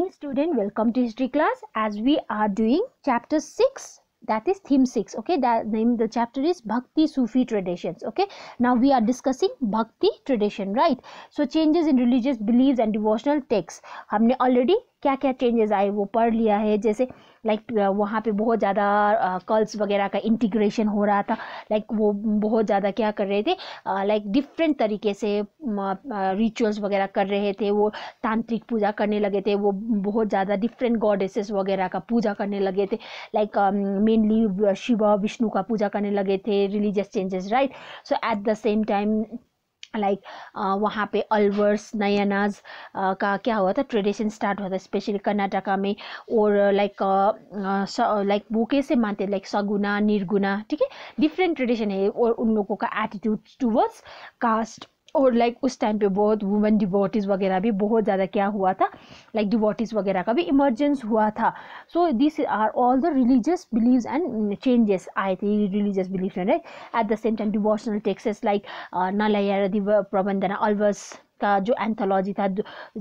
Hey student, welcome to history class as we are doing chapter 6 that is theme 6 okay that name the chapter is bhakti sufi traditions okay now we are discussing bhakti tradition right so changes in religious beliefs and devotional texts humne already क्या क्या changes आए वो पढ़ लिया है जैसे like like, वहाँ पे बहुत ज़्यादा कल्स वगैरह का इंटीग्रेशन हो रहा था लाइक like, वो बहुत ज़्यादा क्या कर रहे थे लाइक डिफरेंट तरीके से रिचुअल्स वगैरह कर रहे थे वो तांत्रिक पूजा करने लगे थे वो बहुत ज़्यादा डिफरेंट गॉडेसेस वगैरह का पूजा करने लगे थे लाइक मेनली शिवा विष्णु का पूजा करने लगे थे religious changes right so at the same time like uh, वहाँ पे अलवर्स नया नाज uh, का क्या हुआ था ट्रेडिशन स्टार्ट हुआ था स्पेशली कर्नाटका में और लाइक uh, लाइक वो कैसे मानते लाइक सगुना निर्गुना ठीक है डिफरेंट ट्रेडिशन है और उन लोगों का एटीट्यूड टुवर्ड्स कास्ट और लाइक उस टाइम पे बहुत वुमेन डिवोटिस वगैरह भी बहुत ज़्यादा क्या हुआ था लाइक like, डिवोटिस वगैरह का भी इमरजेंस हुआ था so this are all the religious belief and changes आए थे रिलीजियस बिलीव में right at the same time devotional texts like Nalayira Divya Prabandham Alvars का जो एंथोलॉजी था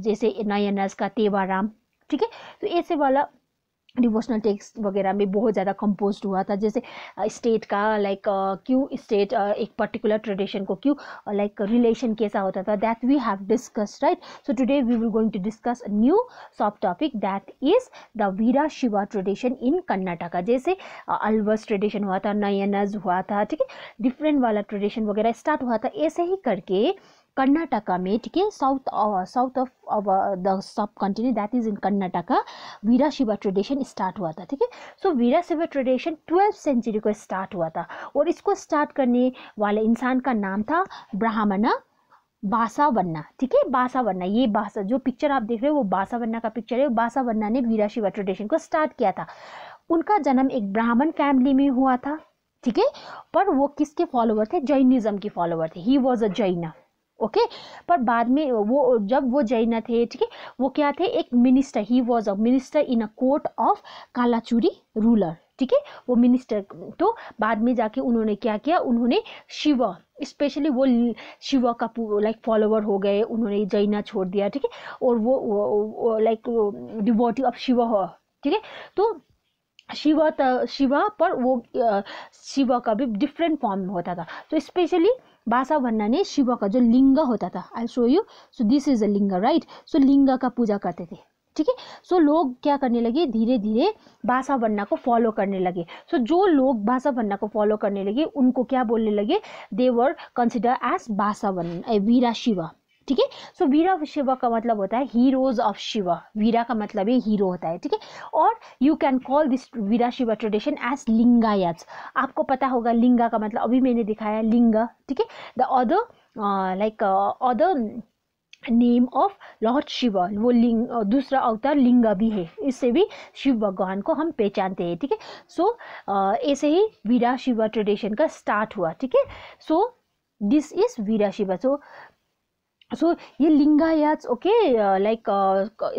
जैसे नयनस का तेवाराम ठीक है तो ऐसे वाला डिवोशनल टेक्स्ट वगैरह में बहुत ज़्यादा कंपोज हुआ था जैसे स्टेट का लाइक क्यों स्टेट एक पर्टिकुलर ट्रेडिशन को क्यों लाइक रिलेशन कैसा होता था that we have discuss right so today we will going to discuss new soft topic that is the Veera Shiva tradition in Karnataka जैसे अलवर्स ट्रेडिशन हुआ था नयनज हुआ था ठीक है डिफरेंट वाला ट्रेडिशन वगैरह स्टार्ट हुआ था ऐसे ही करके Karnataka made okay, south uh, south of uh, the subcontinent that is in Karnataka Veera Shiva tradition start हुआ था ठीक है so Veera Shiva tradition twelfth century को स्टार्ट हुआ था और इसको स्टार्ट करने वाले इंसान का नाम था ब्राह्मणा बासावन्ना ठीक है बासावन्ना ये बासा जो पिक्चर आप देख रहे हो वो बासावन्ना का पिक्चर है बासावन्ना ने वीरा शिवा ट्रेडिशन को स्टार्ट किया था उनका जन्म एक ब्राह्मण फैमिली में हुआ था ठीक है पर वो किसके फॉलोवर थे जैनिज्म के फॉलोवर थे ही वॉज अ जैना ओके पर बाद में वो जब वो जैन थे ठीक है वो क्या थे एक minister he was a minister in a court of Kalachuri ruler ठीक है वो मिनिस्टर तो बाद में जाके उन्होंने क्या किया उन्होंने शिव स्पेशली वो शिव का लाइक फॉलोवर हो गए उन्होंने जैना छोड़ दिया ठीक है और वो लाइक डिबोटी ऑफ शिव हो ठीक है तो शिव शिवा पर वो शिव का भी डिफरेंट फॉर्म होता था तो स्पेशली भाषा ने शिव का जो लिंग होता था I show you so this is a ling right सो लिंग का पूजा करते थे ठीक है सो लोग क्या करने लगे धीरे धीरे भाषा भन्ना को फॉलो करने लगे सो so, जो लोग भाषा भन्ना को फॉलो करने लगे उनको क्या बोलने लगे देवर कंसिडर एज भाषा वन्ना वीरा शिवा ठीक है सो वीरा ऑफ का मतलब होता है हीरोज ऑफ शिव वीरा का मतलब है हीरो होता है ठीक है और you can call this Veera Shiv tradition as Lingayat आपको पता होगा लिंगा का मतलब अभी मैंने दिखाया लिंग ठीक है the other like other name of Lord Shiv वो लिंग uh, दूसरा अवतार लिंग भी है इससे भी शिव भगवान को हम पहचानते हैं ठीक है सो uh, ऐसे ही वीरा शिव ट्रेडिशन का स्टार्ट हुआ ठीक है so this is Veera Shiv so so so, ये Lingayats okay like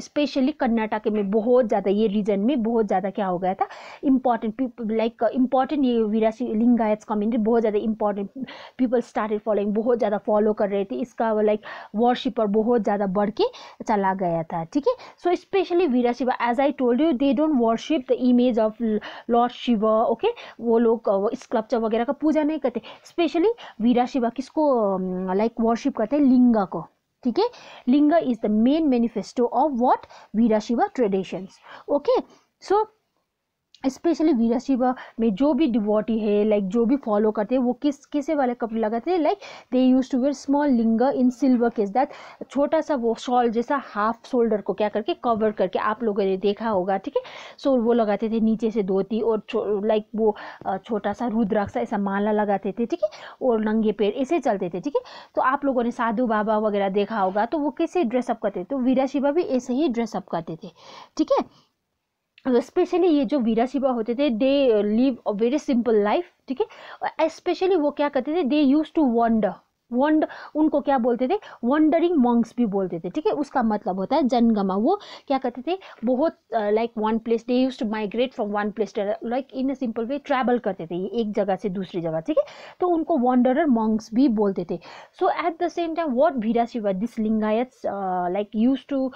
specially Karnataka में बहुत ज़्यादा ये रीजन में बहुत ज़्यादा क्या हो गया था इम्पॉर्टेंट पीपल लाइक इम्पॉर्टेंट ये विरासी लिंगायट्स कम्युनिटी बहुत ज़्यादा इम्पॉर्टेंट पीपल स्टार्टेड फॉलोइंग बहुत ज़्यादा फॉलो कर रहे थे इसका लाइक और बहुत ज़्यादा बढ़ के चला गया था ठीक है so specially Veera Shiva as I told you they don't worship the image of Lord Shiv okay वो लोग स्कल्पचर वगैरह का पूजा नहीं करते स्पेशली वीरा शिवा किसको लाइक वर्शिप करते हैं लिंगा को ठीक है linga is the main manifesto of what Veera Shiva traditions okay so specially Veera Shiva में जो भी डिवोटी है लाइक like, जो भी फॉलो करते हैं वो किस किसे वाले कपड़े लगाते हैं like they use to wear small linga in silver case that छोटा सा वो शॉल जैसा हाफ शोल्डर को क्या करके कवर करके आप लोगों ने देखा होगा ठीक है सो वो लगाते थे नीचे से धोती और लाइक like, वो छोटा सा रुद्राक्ष ऐसा माला लगाते थे ठीक है और नंगे पेड़ ऐसे चलते थे ठीक है तो आप लोगों ने साधु बाबा वगैरह देखा होगा तो वो कैसे ड्रेसअप करते थे तो वीरा शिवा भी ऐसे ही ड्रेसअप करते थे ठीक है स्पेशली ये जो वीरा शिवा होते थे they live a very simple life ठीक है स्पेशली वो क्या करते थे दे यूज़ टू वॉन्डर वंड उनको क्या बोलते थे वंडरिंग मॉन्क्स भी बोलते थे ठीक है उसका मतलब होता है जनगमा वो क्या करते थे बहुत like one place they use to migrate from one place like in a simple way travel करते थे एक जगह से दूसरी जगह ठीक है तो उनको वंडरर मॉन्क्स भी बोलते थे so at the same time what Veera Shiva this Lingayat like use to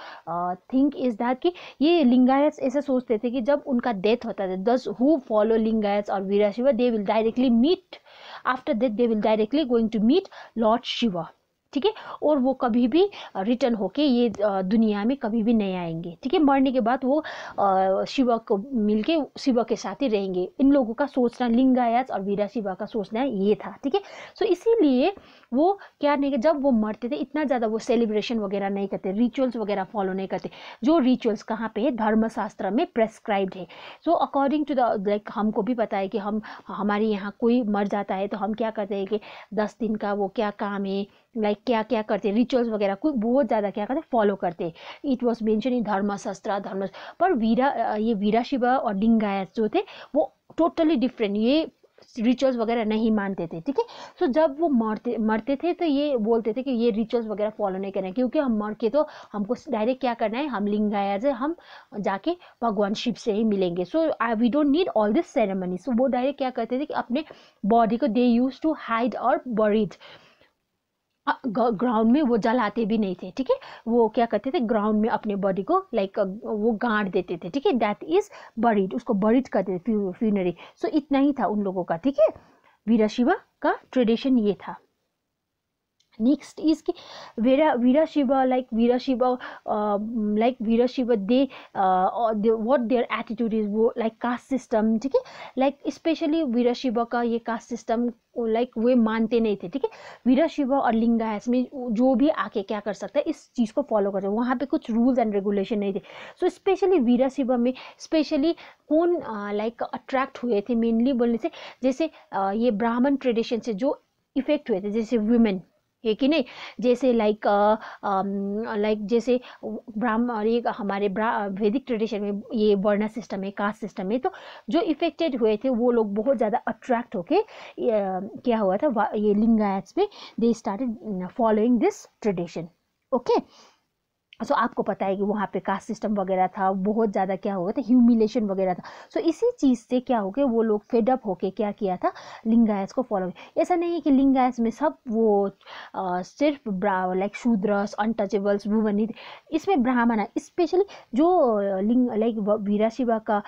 think is that कि ये लिंगायत ऐसे सोचते थे कि जब उनका डेथ होता था दस हु फॉलो लिंगायत और Veera Shiva they will directly meet after that they will directly going to meet Lord Shiva ठीक है और वो कभी भी रिटर्न uh, होके ये uh, दुनिया में कभी भी नहीं आएंगे ठीक है मरने के बाद वो शिवा uh, को मिलके शिवा के साथ ही रहेंगे इन लोगों का सोचना लिंगायत और वीरा शिवा का सोचना ये था ठीक है सो इसीलिए वो क्या नहीं जब वो मरते थे इतना ज़्यादा वो सेलिब्रेशन वगैरह नहीं करते रिचुअल्स वगैरह फॉलो नहीं करते जो रिचुअल्स कहाँ पे है धर्मशास्त्र में प्रेस्क्राइब्ड है so according to the like हमको भी पता है कि हम हमारे यहाँ कोई मर जाता है तो हम क्या करते हैं कि दस दिन का वो क्या काम है लाइक like, क्या क्या करते रिचुअल्स वगैरह कुछ बहुत ज़्यादा क्या करते फॉलो करते इट वॉज मैंशन इन धर्मशास्त्र धर्म पर वीरा ये वीरा शिवा और डिंगायत जो थे वो टोटली totally डिफरेंट ये रिचुअल्स वगैरह नहीं मानते थे ठीक है सो जब वो मरते मरते थे तो ये बोलते थे कि ये रिचुअल्स वगैरह फॉलो नहीं करें क्योंकि हम मर के तो हमको डायरेक्ट क्या करना है हम लिंगाया से हम जाके भगवान शिव से ही मिलेंगे so I we don't need all this ceremony so वो डायरेक्ट क्या करते थे कि अपने बॉडी को दे यूज टू हाइड और बरीड हाँ, ग्राउंड में वो जलाते भी नहीं थे ठीक है वो क्या करते थे ग्राउंड में अपने बॉडी को लाइक वो गाड़ देते थे ठीक है दैट इज बरीड उसको बरीड करते थे फ्यूनरी सो so, इतना ही था उन लोगों का ठीक है वीरा शिवा का ट्रेडिशन ये था नेक्स्ट इज कि Veera Veera Shiv like Veera Shiv like Veera Shiv they what their attitude is वो लाइक कास्ट सिस्टम ठीक है लाइक स्पेशली वीरा शिव का ये कास्ट सिस्टम लाइक वे मानते नहीं थे ठीक है वीरा शिव और लिंगायत में जो भी आके क्या कर सकता है इस चीज़ को फॉलो करते वहाँ पे कुछ रूल्स एंड रेगुलेशन नहीं थे सो स्पेशली वीरा शिव में स्पेशली कौन लाइक uh, अट्रैक्ट हुए थे मेनली बोलने से जैसे uh, ये ब्राह्मण ट्रेडिशन से जो इफेक्ट हुए थे जैसे वुमेन है कि नहीं जैसे लाइक लाइक जैसे ब्राह्मण ये हमारे वैदिक ट्रेडिशन में ये वर्णा सिस्टम है कास्ट सिस्टम है तो जो इफेक्टेड हुए थे वो लोग बहुत ज़्यादा अट्रैक्ट होके क्या हुआ था ये लिंगायत्स में they started following this tradition okay so so, आपको पता है कि वहाँ पे कास्ट सिस्टम वगैरह था बहुत ज़्यादा क्या हो गया था ह्यूमिलेशन वगैरह था सो so, इसी चीज़ से क्या हो गया वो लोग फेडअप होके क्या किया था लिंगायस को फॉलो ऐसा नहीं है कि लिंगायस में सब वो आ, सिर्फ लाइक शूद्रस अनटचेबल्स भुवनित इसमें ब्राह्मण है स्पेशली जो लिंग लाइक वीरा शिवा का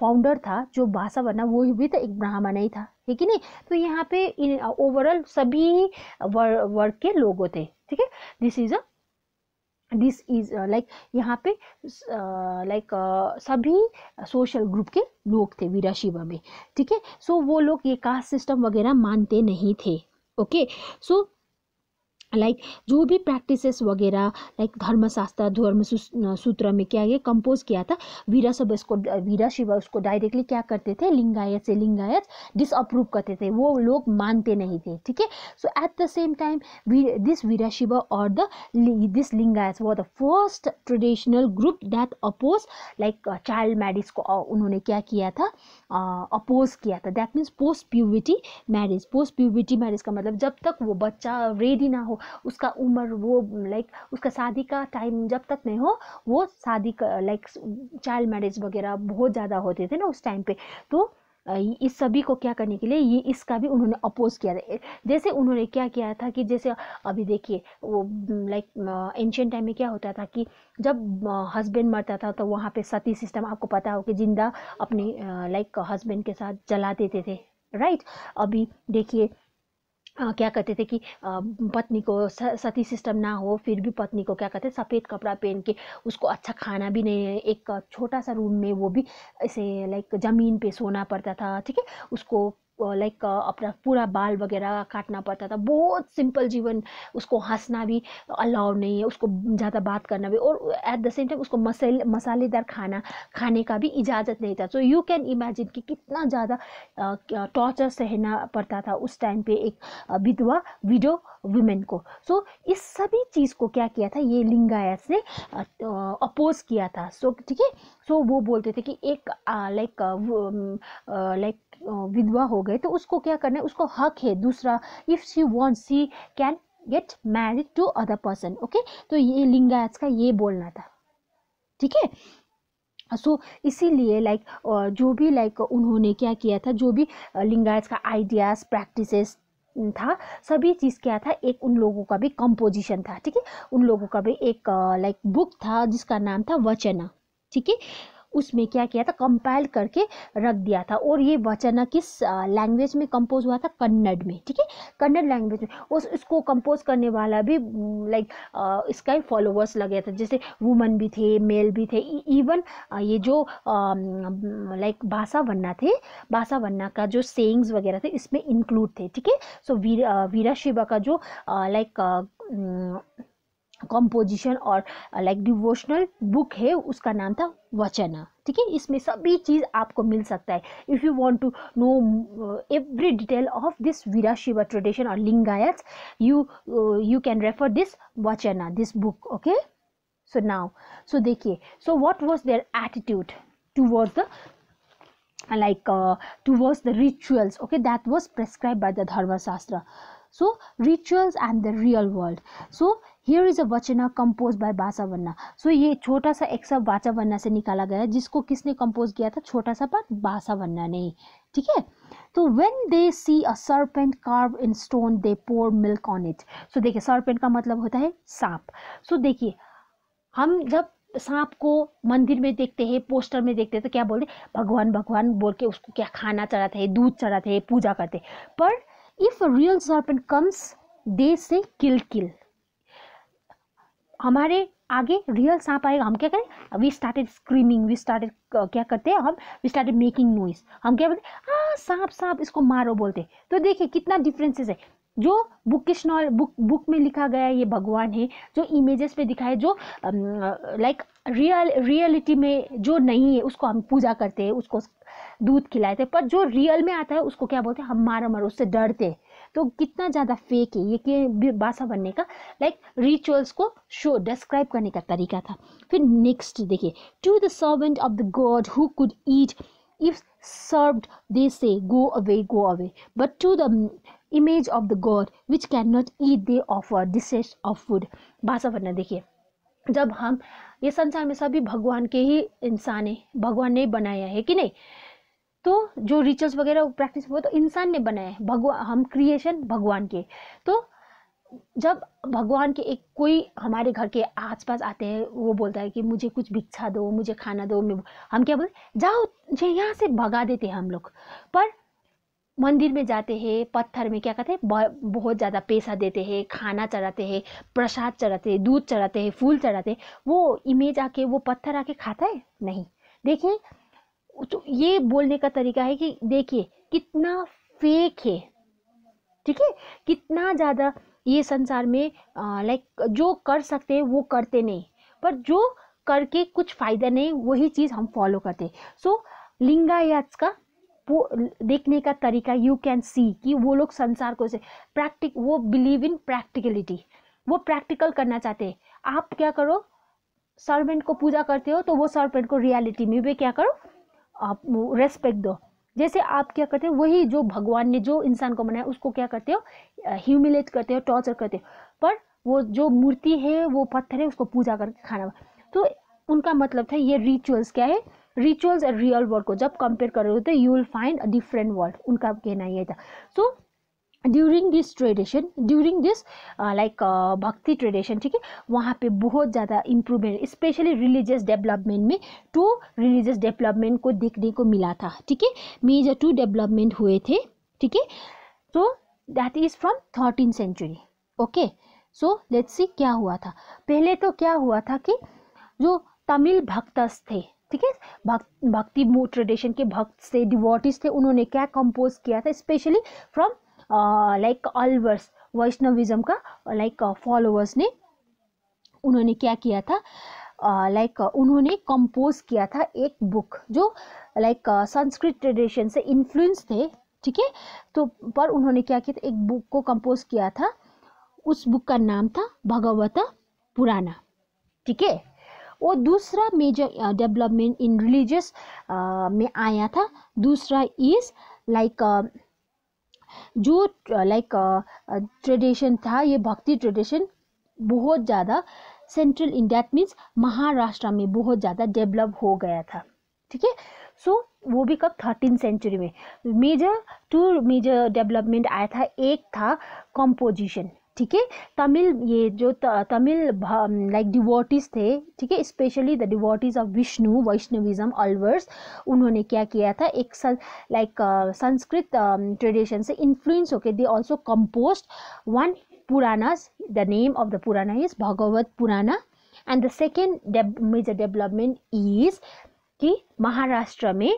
फाउंडर था जो भाषा बना वो भी तो एक ब्राह्मण ही था ठीक है नहीं तो यहाँ पे ओवरऑल सभी वर्ग के लोग होते ठीक है this is a this is like यहाँ पे लाइक uh, like, uh, सभी सोशल ग्रुप के लोग थे वीराशिवा में ठीक है सो वो लोग ये कास्ट सिस्टम वगैरह मानते नहीं थे ओके सो लाइक like, जो भी प्रैक्टिसेस वगैरह लाइक धर्मशास्त्र धर्म सूत्र में क्या ये कंपोज किया था वीरा सब इसको वीरा शिव उसको डायरेक्टली क्या करते थे लिंगायत से लिंगायत डिसअप्रूव करते थे वो लोग मानते नहीं थे ठीक है so at the same time this Veera Shiv और द दिस लिंगायत वो the first traditional group that oppose like child marriage को uh, उन्होंने क्या किया था अपोज uh, किया था that means post puberty marriage post puberty marriage का मतलब जब तक वो बच्चा रेडी ना हो उसका उम्र वो लाइक उसका शादी का टाइम जब तक नहीं हो वो शादी का लाइक चाइल्ड मैरिज वगैरह बहुत ज़्यादा होते थे ना उस टाइम पे तो इस सभी को क्या करने के लिए ये इसका भी उन्होंने अपोज किया था जैसे उन्होंने क्या किया था कि जैसे अभी देखिए वो लाइक एंशियन टाइम में क्या होता था कि जब हस्बैंड मरता था तो वहाँ पे सती सिस्टम आपको पता हो कि जिंदा अपने लाइक हस्बैंड के साथ जला देते थे राइट अभी देखिए क्या कहते थे कि पत्नी को सती सिस्टम ना हो फिर भी पत्नी को क्या कहते हैं सफ़ेद कपड़ा पहन के उसको अच्छा खाना भी नहीं एक छोटा सा रूम में वो भी ऐसे लाइक ज़मीन पे सोना पड़ता था ठीक है उसको लाइक अपना पूरा बाल वगैरह काटना पड़ता था बहुत सिंपल जीवन उसको हंसना भी अलाउ नहीं है उसको ज़्यादा बात करना भी और एट द सेम टाइम उसको मसाले मसालेदार खाना खाने का भी इजाज़त नहीं था सो यू कैन इमेजिन कि कितना ज़्यादा टॉर्चर सहना पड़ता था उस टाइम पे एक विधवा विडो वुमेन को सो so, इस सभी चीज़ को क्या किया था ये लिंगायत ने अपोज तो, किया था सो so, ठीक है सो वो बोलते थे कि एक लाइक लाइक विधवा हो गए तो उसको क्या करना है उसको हक है दूसरा if she want she can get married to other person okay तो ये लिंगायत का ये बोलना था ठीक है सो so, इसीलिए लाइक like, जो भी लाइक like, उन्होंने क्या किया था जो भी लिंगायत का आइडियाज़ प्रैक्टिसेस था सभी चीज़ क्या था एक उन लोगों का भी कंपोजिशन था ठीक है उन लोगों का भी एक लाइक बुक था जिसका नाम था वचना ठीक है उसमें क्या किया था कंपाइल करके रख दिया था और ये वचन किस लैंग्वेज में कंपोज हुआ था कन्नड़ में ठीक है कन्नड़ लैंग्वेज में उस इसको कंपोज करने वाला भी लाइक इसका ही फॉलोअर्स लगे था जैसे वुमन भी थे मेल भी थे इवन e, ये जो लाइक भाषा वन्ना थे भाषा वन्ना का जो सेंग्स वगैरह थे इसमें इंक्लूड थे ठीक है सो वीरा वीरा शिवा का जो लाइक कंपोजिशन और लाइक डिवोशनल बुक है उसका नाम था वचना ठीक है इसमें सभी चीज़ आपको मिल सकता है if you want to know every detail of this Veera Shiva tradition और Lingayat you you can refer this vachana this book okay so now so देखिए so what was their attitude towards the like to the rituals okay that was prescribe by the Dharmashastra dharma shastra so rituals and the real world so here is a vachana compose bye बासावन्ना सो ये छोटा सा AXA बाचावन्ना से निकाला गया जिसको किसने compose किया था छोटा सा पर बासावन्ना ने ठीक है तो when they see a serpent carve in stone they pour milk on it so देखिए सर्पेंट का मतलब होता है सांप सो देखिए हम जब सांप को मंदिर में देखते हैं पोस्टर में देखते हैं तो क्या बोलते भगवान भगवान बोल के उसको क्या खाना चढ़ाते हैं दूध चढ़ाते हैं पूजा करते पर if real serpent comes they say kill किल हमारे आगे रियल सांप आएगा हम क्या करें we started screaming we started क्या करते हैं हम वी स्टार्टेड मेकिंग नॉइस हम क्या बोलते हाँ सांप सांप इसको मारो बोलते तो देखिए कितना डिफरेंसेस है जो किस नॉल बुक बुक में लिखा गया ये भगवान है जो इमेजेस पे दिखा है जो लाइक रियल रियलिटी में जो नहीं है उसको हम पूजा करते हैं उसको दूध खिलाते हैं पर जो रियल में आता है उसको क्या बोलते हैं हम मारो मारो उससे डरते हैं तो कितना ज़्यादा फेक है ये कि बासा बनने का लाइक रिचुअल्स को शो डिस्क्राइब करने का तरीका था फिर नेक्स्ट देखिए to the servant of the god who could eat if say go away go away but to the image of the god which can not eat they of offer dishes of food भाषा बनना देखिए जब हम ये संसार में सभी भगवान के ही इंसान हैं भगवान ने बनाया है कि नहीं तो जो रिचुअल्स वगैरह प्रैक्टिस हुए तो इंसान ने बनाए भगवान हम क्रिएशन भगवान के तो जब भगवान के एक कोई हमारे घर के आसपास आते हैं वो बोलता है कि मुझे कुछ भिक्षा दो मुझे खाना दो हम क्या बोलते जाओ मुझे यहाँ से भगा देते हैं हम लोग पर मंदिर में जाते हैं पत्थर में क्या कहते हैं बहुत ज़्यादा पैसा देते हैं खाना चढ़ाते हैं प्रसाद चढ़ाते हैं दूध चढ़ाते हैं फूल चढ़ाते हैं वो इमेज आके वो पत्थर आके खाता है नहीं देखिए तो ये बोलने का तरीका है कि देखिए कितना फेक है ठीक है कितना ज़्यादा ये संसार में लाइक जो कर सकते हैं वो करते नहीं पर जो करके कुछ फ़ायदा नहीं वही चीज़ हम फॉलो करते सो so, का का देखने का तरीका यू कैन सी कि वो लोग संसार को से प्रैक्टिक वो बिलीव इन प्रैक्टिकलिटी वो प्रैक्टिकल करना चाहते हैं आप क्या करो सर्वेंट को पूजा करते हो तो वो सर्वेंट को रियलिटी में भी क्या करो आप रेस्पेक्ट दो जैसे आप क्या करते हो वही जो भगवान ने जो इंसान को बनाया उसको क्या करते हो ह्यूमिलेट करते हो टॉर्चर करते हो पर वो जो मूर्ति है वो पत्थर है उसको पूजा करके खाना तो उनका मतलब था ये रिचुअल्स क्या है रिचुअल्स और रियल वर्ल्ड को जब कंपेयर कर रहे होते you will find a different world उनका कहना ये था so so, during this tradition during this like bhakti tradition ठीक है वहाँ पे बहुत ज़्यादा इम्प्रूवमेंट स्पेशली रिलीजियस डेवलपमेंट में टू रिलीजियस डेवलपमेंट को देखने को मिला था ठीक है मेजर टू डेवलपमेंट हुए थे ठीक है तो that is from thirteen century okay so let's see क्या हुआ था पहले तो क्या हुआ था कि जो तमिल भक्तस थे ठीक है भक्त भक्ति ट्रेडिशन के भक्त से डिवोटिस थे उन्होंने क्या कंपोज किया था specially from like Alvars Vaishnavism का लाइक फॉलोअर्स ने उन्होंने क्या किया था लाइक uh, like, उन्होंने कंपोज किया था एक बुक जो लाइक संस्कृत ट्रेडिशन से इन्फ्लुएंस थे ठीक है तो पर उन्होंने क्या किया था एक बुक को कंपोज किया था उस बुक का नाम था भगवत पुराना ठीक है और दूसरा मेजर डेवलपमेंट इन रिलीजियस में आया था दूसरा इज़ लाइक like, uh, जो लाइक ट्रेडिशन था ये भक्ति ट्रेडिशन बहुत ज़्यादा सेंट्रल इंडिया मीन्स महाराष्ट्र में बहुत ज़्यादा डेवलप हो गया था ठीक है सो वो भी कब थर्टीन सेंचुरी में मेजर टू मेजर डेवलपमेंट आया था एक था कंपोजिशन ठीक है तमिल ये जो तमिल लाइक डिवोटिस थे ठीक है specially the devotees of Vishnu Vaishnavism Alvars उन्होंने क्या किया था एक लाइक संस्कृत ट्रेडिशन से इन्फ्लुएंस होकर they also compose one Purana the name of the Purana is Bhagavata Purana and the second major development is कि महाराष्ट्र में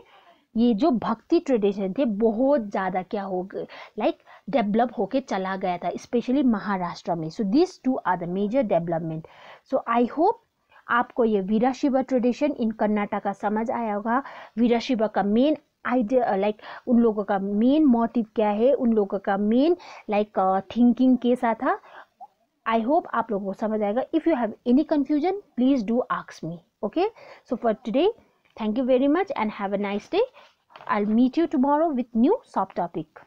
ये जो भक्ति ट्रेडिशन थे बहुत ज़्यादा क्या हो गए लाइक like, डेवलप होके चला गया था स्पेशली महाराष्ट्र में so this two are the major development so I hope आपको ये वीरा शिवा ट्रेडिशन इन का समझ आया होगा वीरा शिवा का मेन आइडिया लाइक उन लोगों का मेन मोटिव क्या है उन लोगों का मेन लाइक थिंकिंग कैसा था आई होप आप लोगों को समझ आएगा if you have any confusion please do आक्स me okay so for today thank you very much and have nice day I i'll meet you tomorrow with new soft topic